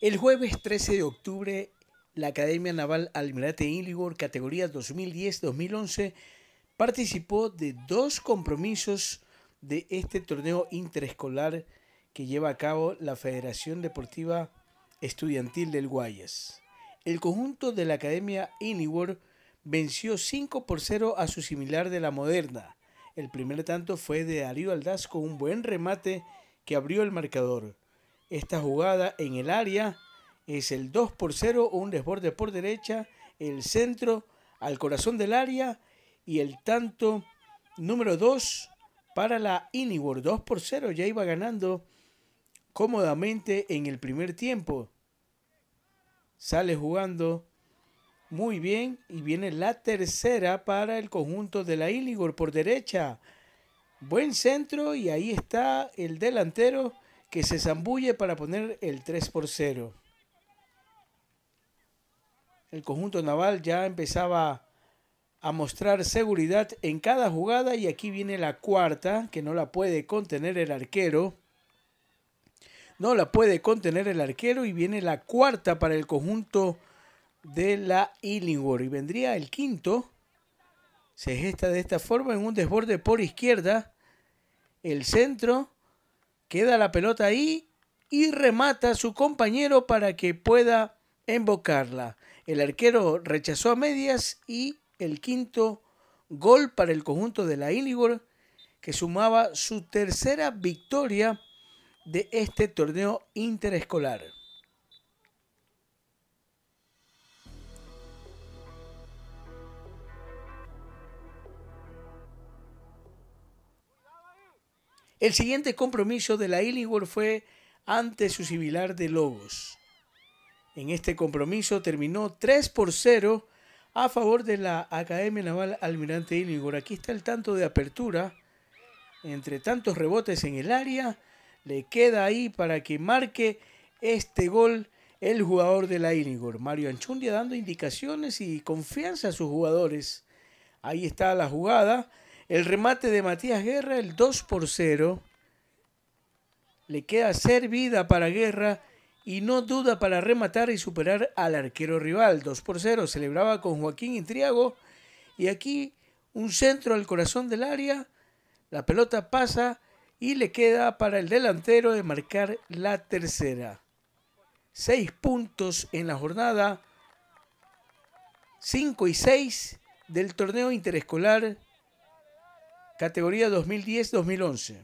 El jueves 13 de octubre, la Academia Naval Almirante Illigor, categoría 2010-2011, participó de dos compromisos de este torneo interescolar que lleva a cabo la Federación Deportiva Estudiantil del Guayas. El conjunto de la Academia Inligor venció 5 por 0 a su similar de la Moderna. El primer tanto fue de Darío Aldaz con un buen remate que abrió el marcador. Esta jugada en el área es el 2 por 0, un desborde por derecha, el centro al corazón del área y el tanto número 2 para la Inigor. 2 por 0 ya iba ganando cómodamente en el primer tiempo. Sale jugando muy bien y viene la tercera para el conjunto de la Inigor por derecha. Buen centro y ahí está el delantero que se zambulle para poner el 3 por 0. El conjunto naval ya empezaba a mostrar seguridad en cada jugada y aquí viene la cuarta que no la puede contener el arquero. No la puede contener el arquero y viene la cuarta para el conjunto de la Illingworth y vendría el quinto. Se gesta de esta forma en un desborde por izquierda. El centro queda la pelota ahí y remata a su compañero para que pueda embocarla. El arquero rechazó a medias y el quinto gol para el conjunto de la Iligor que sumaba su tercera victoria de este torneo interescolar. El siguiente compromiso de la Illingworth fue ante su similar de Lobos. En este compromiso terminó 3 por 0 a favor de la Academia Naval Almirante Illingworth. Aquí está el tanto de apertura. Entre tantos rebotes en el área, le queda ahí para que marque este gol el jugador de la Illingworth. Mario Anchundia dando indicaciones y confianza a sus jugadores. Ahí está la jugada. El remate de Matías Guerra, el 2 por 0. Le queda servida para Guerra y no duda para rematar y superar al arquero rival. 2 por 0. Celebraba con Joaquín Intriago. Y aquí un centro al corazón del área. La pelota pasa y le queda para el delantero de marcar la tercera. Seis puntos en la jornada. 5 y 6 del torneo interescolar categoría 2010-2011.